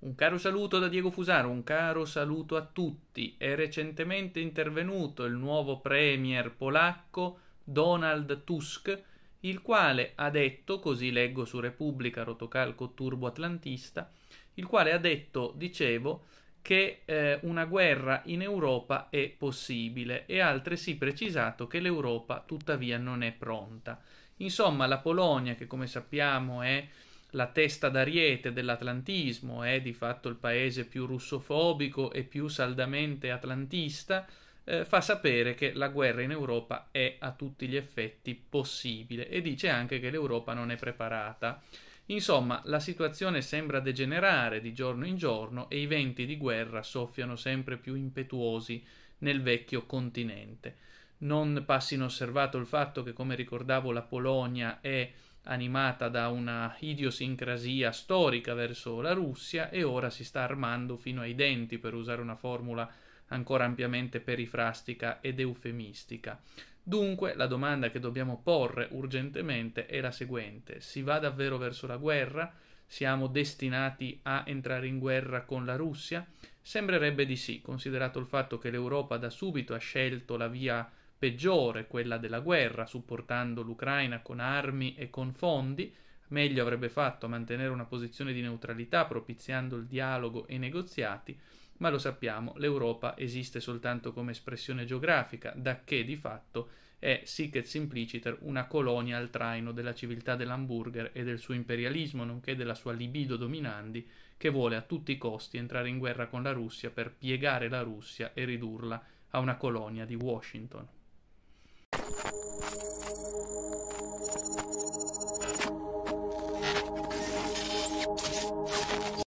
Un caro saluto da Diego Fusaro, un caro saluto a tutti. È recentemente intervenuto il nuovo premier polacco Donald Tusk, il quale ha detto, così leggo su Repubblica Rotocalco Turbo Atlantista, il quale ha detto, dicevo, che eh, una guerra in Europa è possibile e ha altresì precisato che l'Europa tuttavia non è pronta. Insomma, la Polonia, che come sappiamo è la testa d'ariete dell'atlantismo, è di fatto il paese più russofobico e più saldamente atlantista, eh, fa sapere che la guerra in Europa è a tutti gli effetti possibile e dice anche che l'Europa non è preparata. Insomma, la situazione sembra degenerare di giorno in giorno e i venti di guerra soffiano sempre più impetuosi nel vecchio continente. Non passi inosservato il fatto che, come ricordavo, la Polonia è animata da una idiosincrasia storica verso la Russia e ora si sta armando fino ai denti, per usare una formula ancora ampiamente perifrastica ed eufemistica. Dunque, la domanda che dobbiamo porre urgentemente è la seguente: si va davvero verso la guerra? Siamo destinati a entrare in guerra con la Russia? Sembrerebbe di sì, considerato il fatto che l'Europa da subito ha scelto la via peggiore, quella della guerra, supportando l'Ucraina con armi e con fondi, meglio avrebbe fatto mantenere una posizione di neutralità propiziando il dialogo e i negoziati, ma lo sappiamo, l'Europa esiste soltanto come espressione geografica, da che di fatto è sic et simpliciter una colonia al traino della civiltà dell'hamburger e del suo imperialismo, nonché della sua libido dominandi, che vuole a tutti i costi entrare in guerra con la Russia per piegare la Russia e ridurla a una colonia di Washington.